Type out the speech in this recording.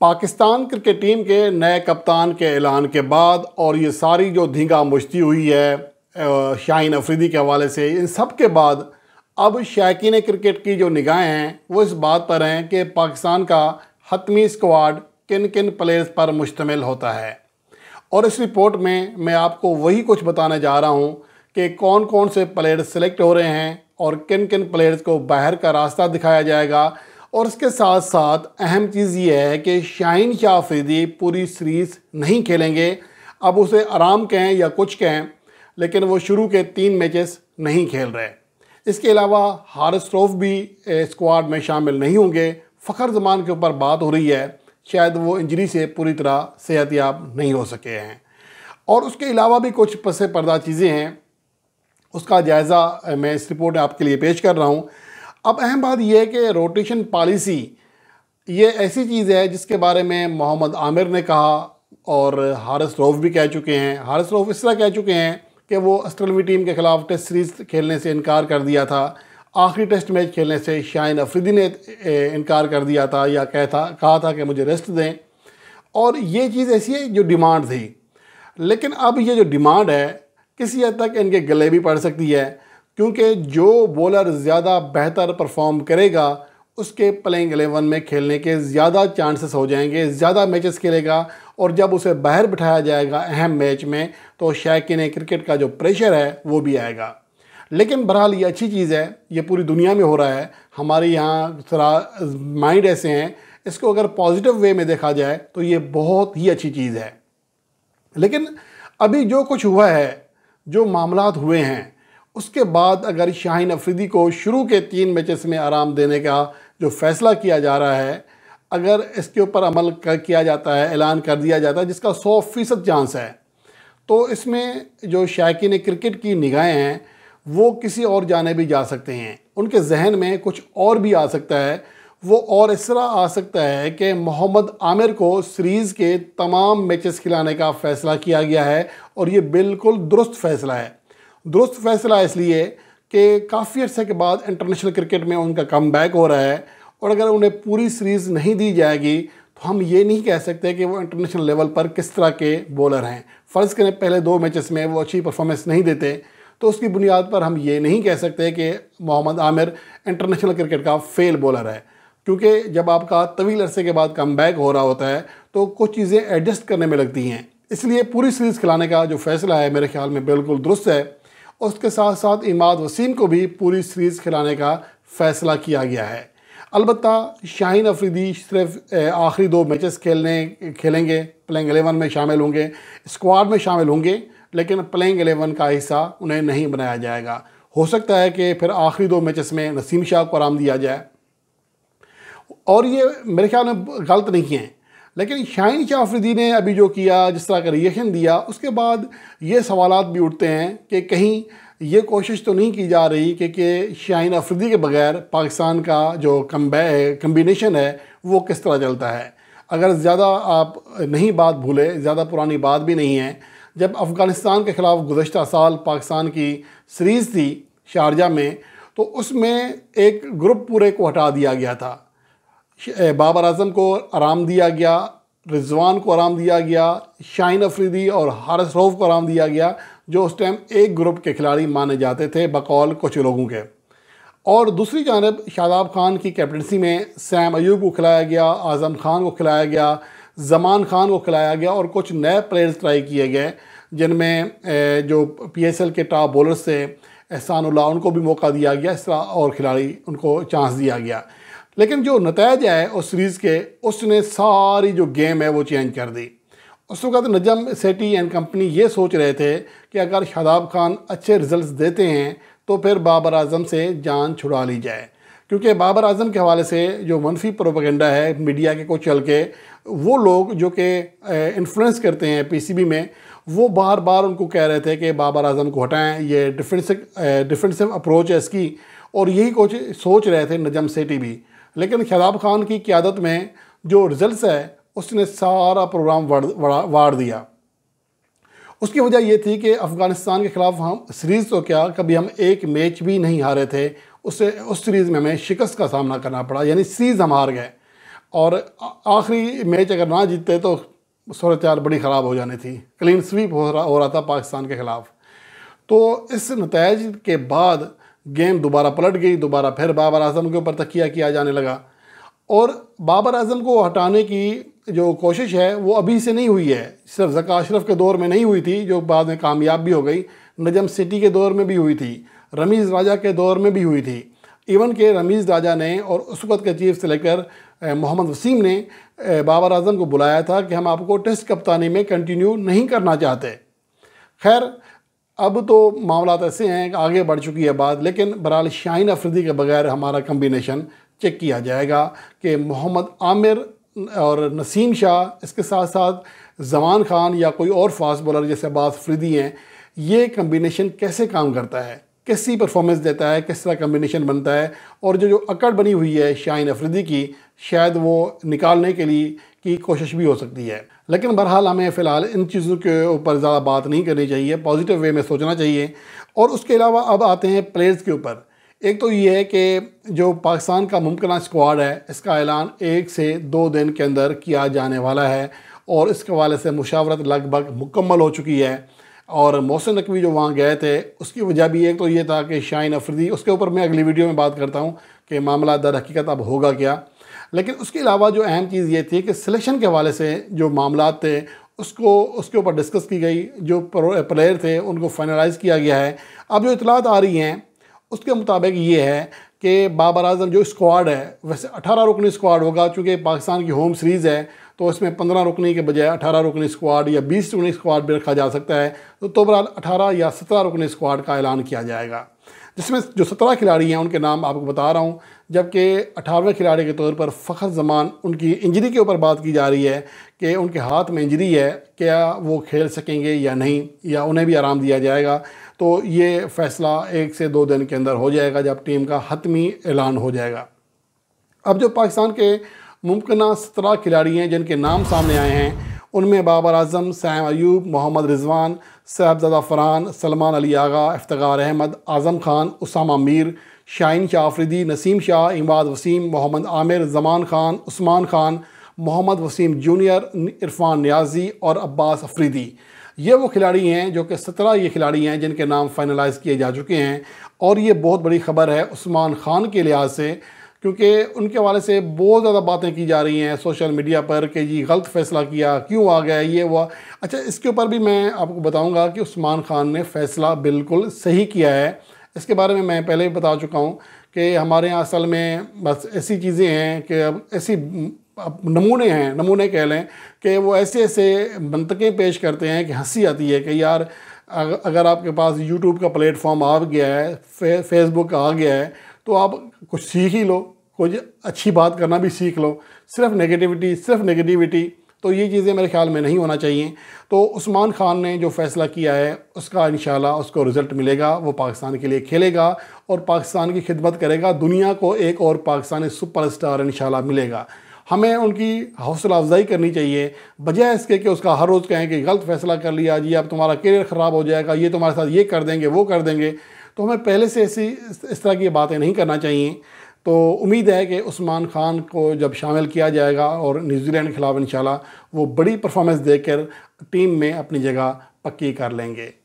Pakistan cricket team के नए कप्तान के ऐलान के बाद और ये सारी जो धींगा मुश्ती हुई है शाहीन अफरीदी के हवाले से इन सब के बाद अब शायकिन क्रिकेट की जो निगाहें हैं वो इस बात पर हैं कि पाकिस्तान का हतमी स्क्वाड किन किन प्लेयर्स पर मुश्तमिल होता है और इस रिपोर्ट में मैं आपको वही कुछ बताने जा रहा हूँ कि कौन कौन से प्लेयर्स सेलेक्ट हो रहे हैं और किन किन प्लेयर्स को बाहर का रास्ता दिखाया जाएगा और उसके साथ साथ अहम चीज़ ये है कि शाहन शाह पूरी सीरीज़ नहीं खेलेंगे अब उसे आराम कहें या कुछ कहें लेकिन वो शुरू के तीन मैचेस नहीं खेल रहे इसके अलावा हारिस रोफ भी स्क्वाड में शामिल नहीं होंगे फ़खर जमान के ऊपर बात हो रही है शायद वो इंजरी से पूरी तरह सेहतियाब नहीं हो सके हैं और उसके अलावा भी कुछ पसे पर्दा चीज़ें हैं उसका जायज़ा मैं इस रिपोर्ट में आपके लिए पेश कर रहा हूँ अब अहम बात यह है कि रोटेशन पॉलिसी ये ऐसी चीज़ है जिसके बारे में मोहम्मद आमिर ने कहा और हारस रोफ़ भी कह चुके हैं हारस रोफ इस तरह कह चुके हैं कि वो ऑस्ट्रेलवी टीम के ख़िलाफ़ टेस्ट सीरीज़ खेलने से इनकार कर दिया था आखिरी टेस्ट मैच खेलने से शाहिन अफरीदी ने इनकार कर दिया था या कह था कहा था कि मुझे रेस्ट दें और ये चीज़ ऐसी है जो डिमांड थी लेकिन अब ये जो डिमांड है किसी हद तक इनके गले भी पड़ सकती है क्योंकि जो बॉलर ज़्यादा बेहतर परफॉर्म करेगा उसके प्लेइंग एलेवन में खेलने के ज़्यादा चांसेस हो जाएंगे ज़्यादा मैचेस खेलेगा और जब उसे बाहर बिठाया जाएगा अहम मैच में तो शायकीन क्रिकेट का जो प्रेशर है वो भी आएगा लेकिन बहरहाल ये अच्छी चीज़ है ये पूरी दुनिया में हो रहा है हमारे यहाँ थोड़ा माइंड ऐसे हैं इसको अगर पॉजिटिव वे में देखा जाए तो ये बहुत ही अच्छी चीज़ है लेकिन अभी जो कुछ हुआ है जो मामला हुए हैं उसके बाद अगर शाहीन अफरीदी को शुरू के तीन मैचेस में आराम देने का जो फैसला किया जा रहा है अगर इसके ऊपर अमल कर किया जाता है ऐलान कर दिया जाता है जिसका सौ फीसद चांस है तो इसमें जो ने क्रिकेट की निगाहें हैं वो किसी और जाने भी जा सकते हैं उनके जहन में कुछ और भी आ सकता है वो और इस तरह आ सकता है कि मोहम्मद आमिर को सीरीज़ के तमाम मैचेस खिलाने का फ़ैसला किया गया है और ये बिल्कुल दुरुस्त फैसला है दुरुस्त फैसला इसलिए कि काफ़ी अर्से के बाद इंटरनेशनल क्रिकेट में उनका कम बैक हो रहा है और अगर उन्हें पूरी सीरीज़ नहीं दी जाएगी तो हम ये नहीं कह सकते कि वो इंटरनेशनल लेवल पर किस तरह के बॉलर हैं फ़र्ज़ करें पहले दो मैचेस में वो अच्छी परफॉर्मेंस नहीं देते तो उसकी बुनियाद पर हम ये नहीं कह सकते कि मोहम्मद आमिर इंटरनेशनल क्रिकेट का फेल बॉलर है क्योंकि जब आपका तवील अरसे के बाद कम बैक हो रहा होता है तो कुछ चीज़ें एडजस्ट करने में लगती हैं इसलिए पूरी सीरीज़ खिलाने का जो फैसला है मेरे ख्याल में बिल्कुल दुरुस्त है और उसके साथ साथ इमाद वसीम को भी पूरी सीरीज़ खिलाने का फैसला किया गया है अलबत् शाहीन अफरीदी सिर्फ आखिरी दो मैचेस खेलने खेलेंगे प्लेइंग एलेवन में शामिल होंगे स्क्वाड में शामिल होंगे लेकिन प्लेइंग एलेवन का हिस्सा उन्हें नहीं बनाया जाएगा हो सकता है कि फिर आखिरी दो मैचेस में नसीम शाह को आराम दिया जाए और ये मेरे ख्याल में गलत नहीं है लेकिन शाइन शाह आफरीदी ने अभी जो किया जिस तरह का रिएक्शन दिया उसके बाद ये सवाल भी उठते हैं कि कहीं ये कोशिश तो नहीं की जा रही कि कि शाइन अफरीदी के बगैर पाकिस्तान का जो कम्बे कम्बिनेशन है वो किस तरह चलता है अगर ज़्यादा आप नहीं बात भूले ज़्यादा पुरानी बात भी नहीं है जब अफ़गानिस्तान के ख़िलाफ़ गुजशत साल पाकिस्तान की सीरीज़ थी शारजा में तो उसमें एक ग्रुप पूरे को हटा दिया गया था बाबर अजम को आराम दिया गया रिजवान को आराम दिया गया शाइन अफरीदी और हारस रोफ को आराम दिया गया जो उस टाइम एक ग्रुप के खिलाड़ी माने जाते थे बकौल कुछ लोगों के और दूसरी जानब शादाब खान की कैप्टनसी में सैम अयूब को खिलाया गया आज़म खान को खिलाया गया जमान खान को खिलाया गया और कुछ नए प्लेयर्स ट्राई किए गए जिनमें जो पी एस एल के टॉप बॉलर्स थे एहसान उल्ला उनको भी मौका दिया गया इस तरह और खिलाड़ी उनको चांस दिया गया लेकिन जो नतज आए उस सीरीज़ के उसने सारी जो गेम है वो चेंज कर दी उस वक्त नजम सेटी एंड कंपनी ये सोच रहे थे कि अगर शादाब खान अच्छे रिजल्ट्स देते हैं तो फिर बाबर आजम से जान छुड़ा ली जाए क्योंकि बाबर आजम के हवाले से जो मनफी प्रोपागेंडा है मीडिया के को चल के वो लोग जो कि इन्फ्लुएंस करते हैं पीसीबी में वो बार बार उनको कह रहे थे कि बाबर आजम को हटाएं ये डिफेंसिव डिफेंसिव अप्रोच है इसकी और यही कुछ सोच रहे थे नजम सेटी भी लेकिन खदाब खान की क्यादत में जो रिज़ल्ट है उसने सारा प्रोग्राम वाड़ दिया उसकी वजह यह थी कि अफ़गानिस्तान के ख़िलाफ़ हम सीरीज़ तो क्या कभी हम एक मैच भी नहीं हारे थे उससे उस सीरीज़ में हमें शिकस्त का सामना करना पड़ा यानी सीरीज़ हम हार गए और आखिरी मैच अगर ना जीतते तो सूरत बड़ी ख़राब हो जानी थी क्लीन स्वीप हो रहा हो रहा था पाकिस्तान के ख़िलाफ़ तो इस नतज के बाद गेंद दोबारा पलट गई दोबारा फिर बाबर आजम के ऊपर तकिया किया जाने लगा और बाबर आजम को हटाने की जो कोशिश है वो अभी से नहीं हुई है सिर्फ जका अशरफ के दौर में नहीं हुई थी जो बाद में कामयाब भी हो गई नजम सिटी के दौर में भी हुई थी रमीज़ राजा के दौर में भी हुई थी इवन के रमीज़ राजा ने और उस वक्त के चीफ से लेकर मोहम्मद वसीम ने बाबर आजम को बुलाया था कि हम आपको टेस्ट कप्तानी में कंटिन्यू नहीं करना चाहते खैर अब तो मामला ऐसे हैं कि आगे बढ़ चुकी है बात लेकिन बहरहाल शाहीन अफरीदी के बगैर हमारा कम्बिनेशन चेक किया जाएगा कि मोहम्मद आमिर और नसीम शाह इसके साथ साथ जमान खान या कोई और फास्ट बॉलर जैसे अब्बास अफरीदी हैं ये कम्बिनेशन कैसे काम करता है कैसी परफॉर्मेंस देता है किस तरह कम्बिनेशन बनता है और जो जो अकड़ बनी हुई है शाहीन अफरीदी की शायद वो निकालने के लिए की कोशिश भी हो सकती है लेकिन बहरहाल हमें फ़िलहाल इन चीज़ों के ऊपर ज़्यादा बात नहीं करनी चाहिए पॉजिटिव वे में सोचना चाहिए और उसके अलावा अब आते हैं प्लेयर्स के ऊपर एक तो ये है कि जो पाकिस्तान का मुमकिन स्क्वाड है इसका ऐलान एक से दो दिन के अंदर किया जाने वाला है और इसके हवाले से मुशावरत लगभग मुकम्मल हो चुकी है और मोहसिन नकवी जो वहाँ गए थे उसकी वजह भी एक तो ये था कि शाइन अफरीदी उसके ऊपर मैं अगली वीडियो में बात करता हूँ कि मामला दर हकीकत अब होगा क्या लेकिन उसके अलावा जो अहम चीज़ ये थी कि सिलेक्शन के हवाले से जो मामला थे उसको उसके ऊपर डिस्कस की गई जो प्लेयर थे उनको फाइनलाइज किया गया है अब जो इतलात आ रही हैं उसके मुताबिक ये है कि बाबर अजम जो स्क्वाड है वैसे अठारह रुकनी स्क्वाड होगा चूँकि पाकिस्तान की होम सीरीज़ है तो इसमें पंद्रह रुकनी के बजाय अठारह रुकनी स्क्वाड या बीस रुकनी स्क्वाड भी रखा जा सकता है तो बहरहाल अठारह या सत्रह रुकनी स्क्वाड का ऐलान किया जाएगा जिसमें जो सत्रह खिलाड़ी हैं उनके नाम आपको बता रहा हूँ जबकि अठारहवें खिलाड़ी के तौर पर फ़खर जमान उनकी इंजरी के ऊपर बात की जा रही है कि उनके हाथ में इंजरी है क्या वो खेल सकेंगे या नहीं या उन्हें भी आराम दिया जाएगा तो ये फ़ैसला एक से दो दिन के अंदर हो जाएगा जब टीम का हतमी ऐलान हो जाएगा अब जो पाकिस्तान के मुमकिन सत्रह खिलाड़ी हैं जिनके नाम सामने आए हैं उनमें बाबर अजम सैम अयूब मोहम्मद रिजवान साहबजादा फ़रहान सलमान अली आगा इफ्तार अहमद आज़म खान उसामा मीर शाइन शाह आफरीदी नसीम शाह इमाद वसीम मोहम्मद आमिर जमान खान उस्मान खान मोहम्मद वसीम जूनियर इरफान न्याजी और अब्बास अफरीदी ये वो खिलाड़ी हैं जो कि सत्रह ये खिलाड़ी हैं जिनके नाम फाइनलाइज किए जा चुके हैं और ये बहुत बड़ी खबर है उस्मान खान के लिहाज से क्योंकि उनके हवाले से बहुत ज़्यादा बातें की जा रही हैं सोशल मीडिया पर कि जी गलत फैसला किया क्यों आ गया ये हुआ अच्छा इसके ऊपर भी मैं आपको बताऊंगा कि उस्मान ख़ान ने फ़ैसला बिल्कुल सही किया है इसके बारे में मैं पहले भी बता चुका हूँ कि हमारे यहाँ असल में बस ऐसी चीज़ें हैं कि अब ऐसी अब नमूने हैं नमूने कह लें कि वो ऐसे ऐसे मनतकें पेश करते हैं कि हंसी आती है कि यार अगर आपके पास यूट्यूब का प्लेटफॉर्म आ गया है फे, फेसबुक आ गया है तो आप कुछ सीख ही लो कुछ अच्छी बात करना भी सीख लो सिर्फ नेगेटिविटी सिर्फ नेगेटिविटी तो ये चीज़ें मेरे ख्याल में नहीं होना चाहिए तो उस्मान ख़ान ने जो फ़ैसला किया है उसका इन उसको रिज़ल्ट मिलेगा वो पाकिस्तान के लिए खेलेगा और पाकिस्तान की खिदमत करेगा दुनिया को एक और पाकिस्तानी सुपर स्टार इन मिलेगा हमें उनकी हौसला अफजाई करनी चाहिए बजाय इसके कि उसका हर रोज़ कहें कि गलत फ़ैसला कर लिया जी अब तुम्हारा करियर ख़राब हो जाएगा ये तुम्हारे साथ ये कर देंगे वो कर देंगे तो हमें पहले से ऐसी इस तरह की बातें नहीं करना चाहिए तो उम्मीद है कि उस्मान खान को जब शामिल किया जाएगा और न्यूजीलैंड के ख़िलाफ़ इन वो बड़ी परफॉर्मेंस देकर टीम में अपनी जगह पक्की कर लेंगे